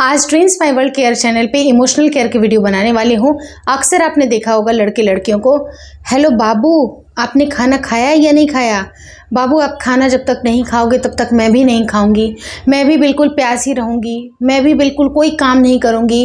आज dreams my world care channel पे emotional care की वीडियो बनाने वाली हूँ अक्सर आपने देखा होगा लड़के लड़कियों को हेलो बाबू आपने खाना खाया या नहीं खाया बाबू आप खाना जब तक नहीं खाओगे तब तक मैं भी नहीं खाऊंगी मैं भी बिल्कुल प्यासी रहूंगी मैं भी बिल्कुल कोई काम नहीं करूंगी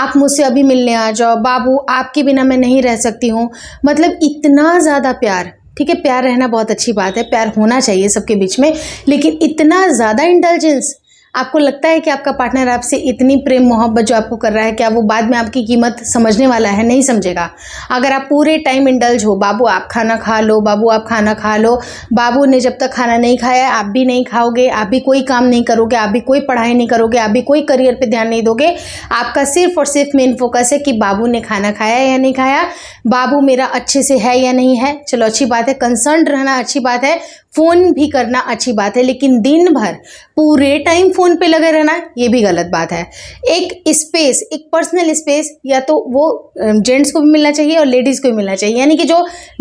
आप मुझसे अभी मिलने आ जाओ बाबू आपके बिना मैं नहीं रह सकती हूँ मतलब इतना ज़्यादा प्यार ठीक है प्यार रहना बहुत अच्छी बात है प्यार होना चाहिए सबके बीच में लेकिन इतना ज़्यादा इंटेलिजेंस आपको लगता है कि आपका पार्टनर आपसे इतनी प्रेम मोहब्बत जो आपको कर रहा है क्या वो बाद में आपकी कीमत समझने वाला है नहीं समझेगा अगर आप पूरे टाइम इंडल्ज हो बाबू आप खाना खा लो बाबू आप खाना खा लो बाबू ने जब तक खाना नहीं खाया है आप भी नहीं खाओगे आप भी कोई काम नहीं करोगे आप भी कोई पढ़ाई नहीं करोगे आप भी कोई करियर पर ध्यान नहीं दोगे आपका सिर्फ और सिर्फ मेन फोकस है कि बाबू ने खाना खाया या नहीं खाया बाबू मेरा अच्छे से है या नहीं है चलो अच्छी बात है कंसर्न रहना अच्छी बात है फ़ोन भी करना अच्छी बात है लेकिन दिन भर पूरे टाइम फ़ोन पे लगे रहना ये भी गलत बात है एक स्पेस एक पर्सनल स्पेस या तो वो जेंट्स को भी मिलना चाहिए और लेडीज़ को भी मिलना चाहिए यानी कि जो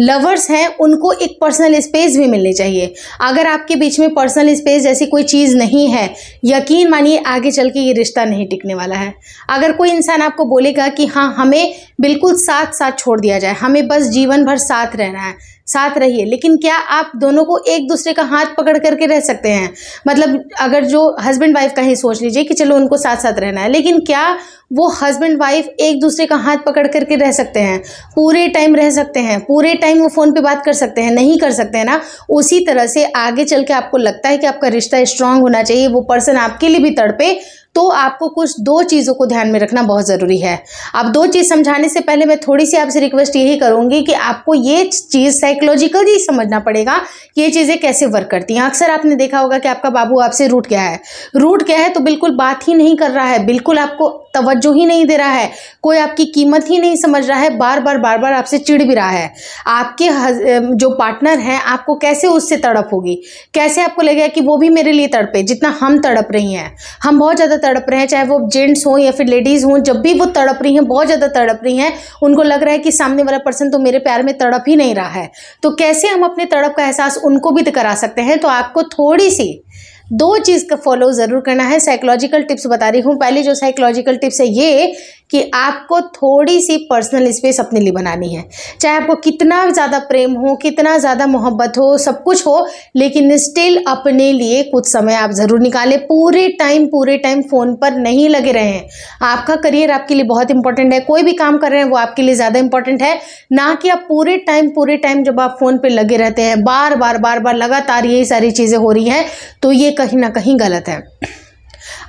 लवर्स हैं उनको एक पर्सनल स्पेस भी मिलनी चाहिए अगर आपके बीच में पर्सनल स्पेस जैसी कोई चीज़ नहीं है यकीन मानिए आगे चल के ये रिश्ता नहीं टिकने वाला है अगर कोई इंसान आपको बोलेगा कि हाँ हमें बिल्कुल साथ साथ छोड़ दिया जाए हमें बस जीवन भर साथ रहना है साथ रहिए लेकिन क्या आप दोनों को एक दूसरे का हाथ पकड़ करके रह सकते हैं मतलब अगर जो हस्बैंड वाइफ का ही सोच लीजिए कि चलो उनको साथ साथ रहना है लेकिन क्या वो हस्बैंड वाइफ एक दूसरे का हाथ पकड़ करके रह सकते हैं पूरे टाइम रह सकते हैं पूरे टाइम वो फ़ोन पे बात कर सकते हैं नहीं कर सकते हैं ना उसी तरह से आगे चल के आपको लगता है कि आपका रिश्ता स्ट्रांग होना चाहिए वो पर्सन आपके लिए भी तड़पे तो आपको कुछ दो चीज़ों को ध्यान में रखना बहुत ज़रूरी है अब दो चीज़ समझाने से पहले मैं थोड़ी सी आपसे रिक्वेस्ट यही करूँगी कि आपको ये चीज़ साइकोलॉजिकली समझना पड़ेगा कि ये चीज़ें कैसे वर्क करती हैं अक्सर आपने देखा होगा कि आपका बाबू आपसे रूट गया है रूट गया है तो बिल्कुल बात ही नहीं कर रहा है बिल्कुल आपको तवज्जो ही नहीं दे रहा है कोई आपकी कीमत ही नहीं समझ रहा है बार बार बार बार आपसे चिढ़ भी रहा है आपके जो पार्टनर हैं आपको कैसे उससे तड़प होगी कैसे आपको लगेगा कि वो भी मेरे लिए तड़पे जितना हम तड़प रही हैं हम बहुत ज़्यादा तड़प रहे हैं चाहे वो जेंट्स हों या फिर लेडीज़ हों जब भी वो तड़प रही हैं बहुत ज़्यादा तड़प रही हैं उनको लग रहा है कि सामने वाला पर्सन तो मेरे प्यार में तड़प ही नहीं रहा है तो कैसे हम अपने तड़प का एहसास उनको भी तो करा सकते हैं तो आपको थोड़ी सी दो चीज़ का फॉलो ज़रूर करना है साइकोलॉजिकल टिप्स बता रही हूँ पहले जो साइकोलॉजिकल टिप्स है ये कि आपको थोड़ी सी पर्सनल स्पेस अपने लिए बनानी है चाहे आपको कितना ज़्यादा प्रेम हो कितना ज़्यादा मोहब्बत हो सब कुछ हो लेकिन स्टिल अपने लिए कुछ समय आप ज़रूर निकालें पूरे टाइम पूरे टाइम फ़ोन पर नहीं लगे रहे हैं आपका करियर आपके लिए बहुत इंपॉर्टेंट है कोई भी काम कर रहे हैं वो आपके लिए ज़्यादा इंपॉर्टेंट है ना कि आप पूरे टाइम पूरे टाइम जब आप फ़ोन पर लगे रहते हैं बार बार बार बार लगातार यही सारी चीज़ें हो रही हैं तो ये कहीं ना कहीं गलत है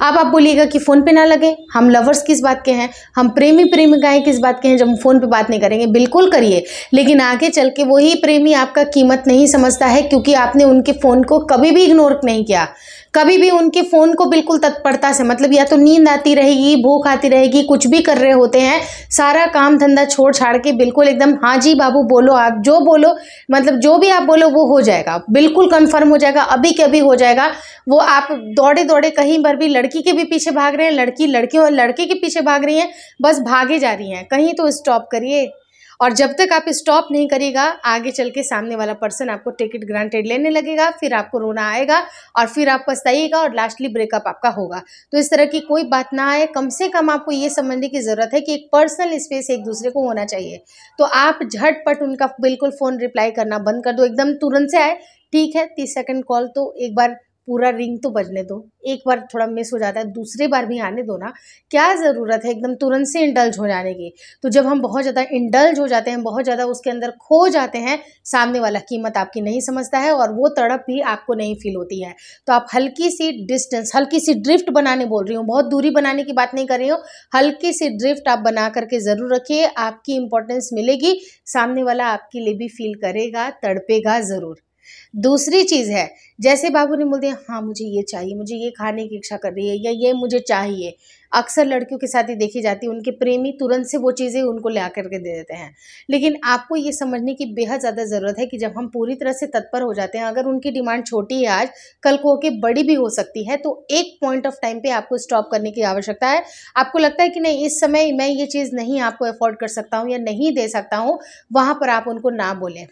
अब आप बोलिएगा कि फ़ोन पे ना लगे हम लवर्स किस बात के हैं हम प्रेमी प्रेमिकाएं किस बात के हैं जब हम फ़ोन पे बात नहीं करेंगे बिल्कुल करिए लेकिन आगे चल के वही प्रेमी आपका कीमत नहीं समझता है क्योंकि आपने उनके फ़ोन को कभी भी इग्नोर नहीं किया कभी भी उनके फ़ोन को बिल्कुल तत्परता से मतलब या तो नींद आती रहेगी भूख आती रहेगी कुछ भी कर रहे होते हैं सारा काम धंधा छोड़ छाड़ के बिल्कुल एकदम हाँ जी बाबू बोलो आप जो बोलो मतलब जो भी आप बोलो वो हो जाएगा बिल्कुल कन्फर्म हो जाएगा अभी के अभी हो जाएगा वो आप दौड़े दौड़े कहीं पर भी लड़ लड़की के भी पीछे भाग रहे हैं लड़की लड़के और लड़के के पीछे भाग रही हैं बस भागे जा रही हैं कहीं तो स्टॉप करिए और जब तक आप स्टॉप नहीं करिएगा आगे चल के सामने वाला पर्सन आपको टिकट ग्रांटेड लेने लगेगा फिर आपको रोना आएगा और फिर आप पछताइएगा और लास्टली ब्रेकअप आपका होगा तो इस तरह की कोई बात ना आए कम से कम आपको ये समझने की ज़रूरत है कि एक पर्सनल स्पेस एक दूसरे को होना चाहिए तो आप झटपट उनका बिल्कुल फ़ोन रिप्लाई करना बंद कर दो एकदम तुरंत से आए ठीक है तीस सेकेंड कॉल तो एक बार पूरा रिंग तो बजने दो एक बार थोड़ा मिस हो जाता है दूसरी बार भी आने दो ना क्या ज़रूरत है एकदम तुरंत से इंडल्ज हो जाने की तो जब हम बहुत ज़्यादा इंडल्ज हो जाते हैं बहुत ज़्यादा उसके अंदर खो जाते हैं सामने वाला कीमत आपकी नहीं समझता है और वो तड़प भी आपको नहीं फील होती है तो आप हल्की सी डिस्टेंस हल्की सी ड्रिफ्ट बनाने बोल रही हूँ बहुत दूरी बनाने की बात नहीं कर रही हूँ हल्की सी ड्रिफ्ट आप बना करके ज़रूर रखिए आपकी इंपॉर्टेंस मिलेगी सामने वाला आपके लिए भी फील करेगा तड़पेगा ज़रूर दूसरी चीज़ है जैसे बाबू ने बोल दिया हाँ मुझे ये चाहिए मुझे ये खाने की इच्छा कर रही है या ये मुझे चाहिए अक्सर लड़कियों के साथ ही देखी जाती है उनके प्रेमी तुरंत से वो चीज़ें उनको ला करके दे देते हैं लेकिन आपको ये समझने की बेहद ज़्यादा ज़रूरत है कि जब हम पूरी तरह से तत्पर हो जाते हैं अगर उनकी डिमांड छोटी है आज कल को होकर बड़ी भी हो सकती है तो एक पॉइंट ऑफ टाइम पर आपको स्टॉप करने की आवश्यकता है आपको लगता है कि नहीं इस समय मैं ये चीज़ नहीं आपको अफोर्ड कर सकता हूँ या नहीं दे सकता हूँ वहाँ पर आप उनको ना बोलें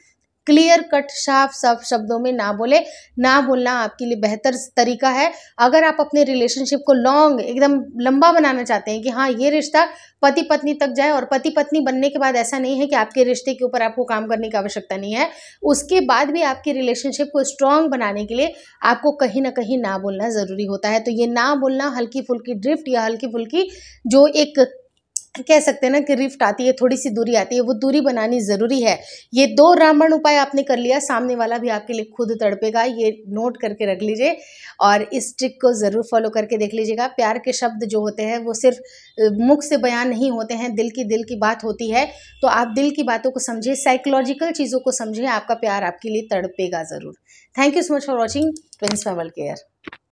क्लियर कट साफ साफ शब्दों में ना बोले ना बोलना आपके लिए बेहतर तरीका है अगर आप अपने रिलेशनशिप को लॉन्ग एकदम लंबा बनाना चाहते हैं कि हाँ ये रिश्ता पति पत्नी तक जाए और पति पत्नी बनने के बाद ऐसा नहीं है कि आपके रिश्ते के ऊपर आपको काम करने की आवश्यकता नहीं है उसके बाद भी आपकी रिलेशनशिप को स्ट्रांग बनाने के लिए आपको कहीं ना कहीं ना बोलना ज़रूरी होता है तो ये ना बोलना हल्की फुल्की ड्रिफ्ट या हल्की फुल्की जो एक कह सकते हैं ना कि रिफ्ट आती है थोड़ी सी दूरी आती है वो दूरी बनानी ज़रूरी है ये दो रामबण उपाय आपने कर लिया सामने वाला भी आपके लिए खुद तड़पेगा ये नोट करके रख लीजिए और इस ट्रिक को ज़रूर फॉलो करके देख लीजिएगा प्यार के शब्द जो होते हैं वो सिर्फ मुख से बयान नहीं होते हैं दिल की दिल की बात होती है तो आप दिल की बातों को समझें साइकोलॉजिकल चीज़ों को समझें आपका प्यार आपके लिए तड़पेगा ज़रूर thank you so much for watching prince family care